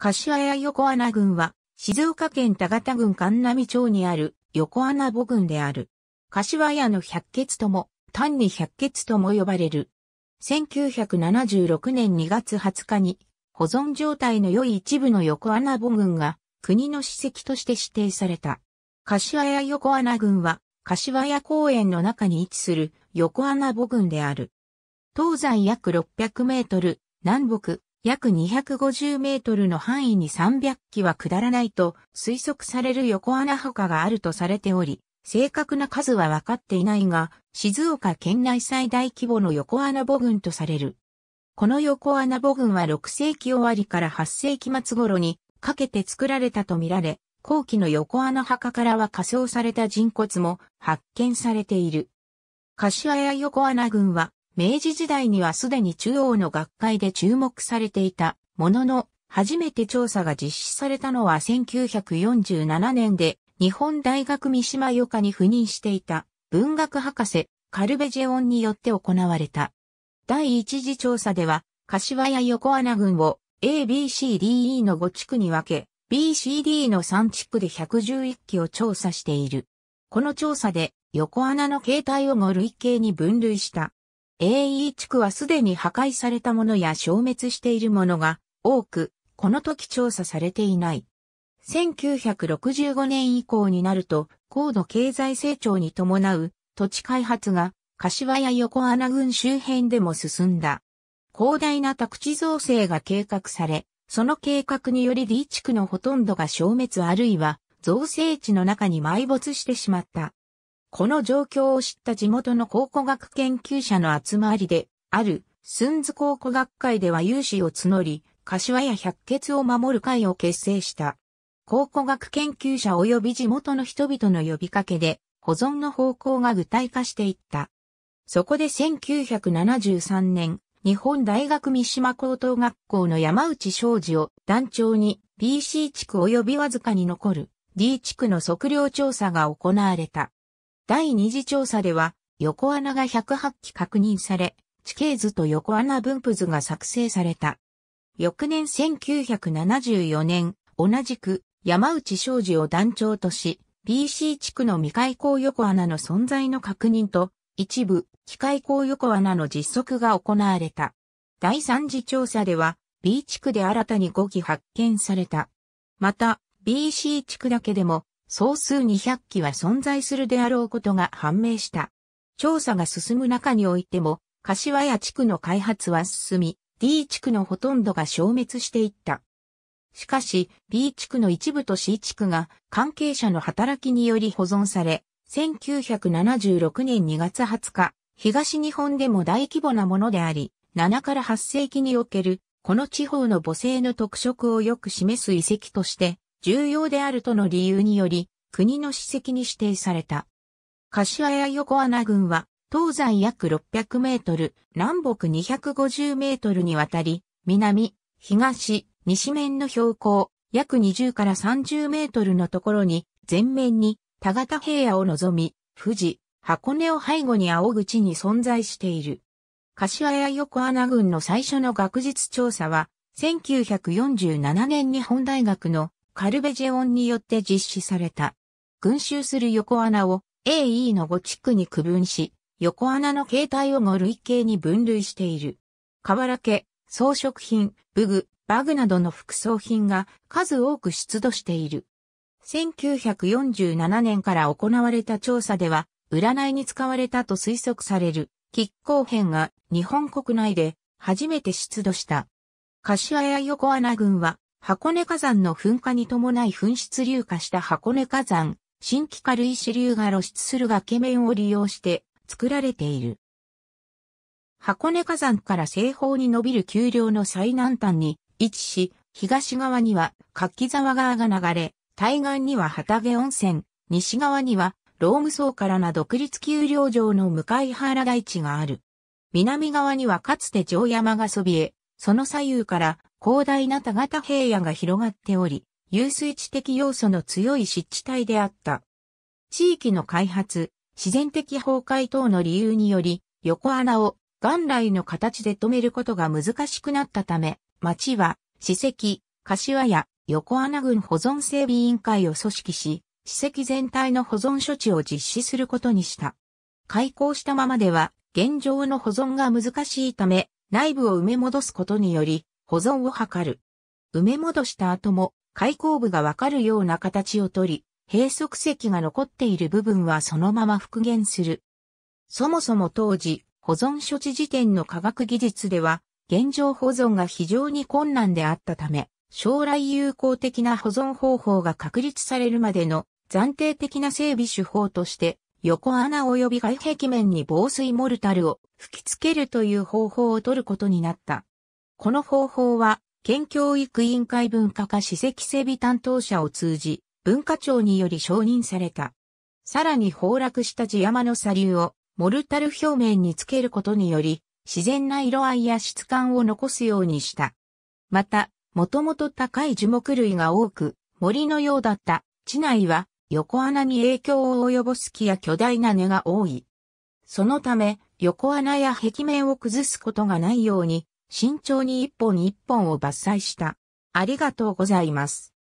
柏屋横穴郡は、静岡県田形郡神波町にある横穴母郡である。柏屋の百穴とも、単に百穴とも呼ばれる。1976年2月20日に、保存状態の良い一部の横穴母郡が、国の史跡として指定された。柏屋横穴郡は、柏屋公園の中に位置する横穴母郡である。東西約600メートル、南北約250メートルの範囲に300機は下らないと推測される横穴墓があるとされており、正確な数は分かっていないが、静岡県内最大規模の横穴墓群とされる。この横穴墓群は6世紀終わりから8世紀末頃にかけて作られたとみられ、後期の横穴墓からは仮装された人骨も発見されている。柏屋横穴群は明治時代にはすでに中央の学会で注目されていたものの、初めて調査が実施されたのは1947年で、日本大学三島余カに赴任していた文学博士、カルベジェオンによって行われた。第一次調査では、柏や横穴群を A、B、C、D、E の5地区に分け、B、C、D の3地区で111基を調査している。この調査で、横穴の形態を5類型に分類した。AE 地区はすでに破壊されたものや消滅しているものが多く、この時調査されていない。1965年以降になると、高度経済成長に伴う土地開発が柏や横穴郡周辺でも進んだ。広大な宅地造成が計画され、その計画により D 地区のほとんどが消滅あるいは造成地の中に埋没してしまった。この状況を知った地元の考古学研究者の集まりで、ある、スンズ考古学会では有志を募り、柏や百穴を守る会を結成した。考古学研究者及び地元の人々の呼びかけで、保存の方向が具体化していった。そこで1973年、日本大学三島高等学校の山内昌司を団長に BC 地区及びわずかに残る D 地区の測量調査が行われた。第二次調査では、横穴が108基確認され、地形図と横穴分布図が作成された。翌年1974年、同じく山内昌司を団長とし、BC 地区の未開口横穴の存在の確認と、一部、機開口横穴の実測が行われた。第三次調査では、B 地区で新たに5基発見された。また、BC 地区だけでも総数200機は存在するであろうことが判明した。調査が進む中においても、柏屋地区の開発は進み、D 地区のほとんどが消滅していった。しかし、B 地区の一部と C 地区が関係者の働きにより保存され、1976年2月20日、東日本でも大規模なものであり、7から8世紀における、この地方の母性の特色をよく示す遺跡として重要であるとの理由により、国の史跡に指定された。柏や横穴群は、東西約600メートル、南北250メートルにわたり、南、東、西面の標高、約20から30メートルのところに、全面に、田形平野を望み、富士、箱根を背後に青口に存在している。柏や横穴群の最初の学術調査は、1947年に本大学のカルベジェオンによって実施された。群衆する横穴を AE の5地区に区分し、横穴の形態を5類型に分類している。瓦家、装飾品、武具、バグなどの副装品が数多く出土している。1947年から行われた調査では、占いに使われたと推測される、亀甲編が日本国内で初めて出土した。柏屋横穴群は箱根火山の噴火に伴い噴出流化した箱根火山、新規軽石流が露出する崖面を利用して作られている。箱根火山から西方に伸びる丘陵の最南端に位置し、東側には柿沢川が流れ、対岸には畑温泉、西側にはローム層からな独立丘陵上の向原台地がある。南側にはかつて城山がそびえ、その左右から広大な田型平野が広がっており、遊水地的要素の強い湿地帯であった。地域の開発、自然的崩壊等の理由により、横穴を元来の形で止めることが難しくなったため、町は、史跡、柏や横穴群保存整備委員会を組織し、史跡全体の保存処置を実施することにした。開校したままでは、現状の保存が難しいため、内部を埋め戻すことにより、保存を図る。埋め戻した後も開口部がわかるような形をとり、閉塞石が残っている部分はそのまま復元する。そもそも当時、保存処置時点の科学技術では、現状保存が非常に困難であったため、将来有効的な保存方法が確立されるまでの暫定的な整備手法として、横穴及び外壁面に防水モルタルを吹き付けるという方法を取ることになった。この方法は、県教育委員会文化課史跡整備担当者を通じ、文化庁により承認された。さらに崩落した地山の砂流をモルタル表面につけることにより、自然な色合いや質感を残すようにした。また、もともと高い樹木類が多く、森のようだった地内は横穴に影響を及ぼす木や巨大な根が多い。そのため、横穴や壁面を崩すことがないように、慎重に一本一本を伐採した。ありがとうございます。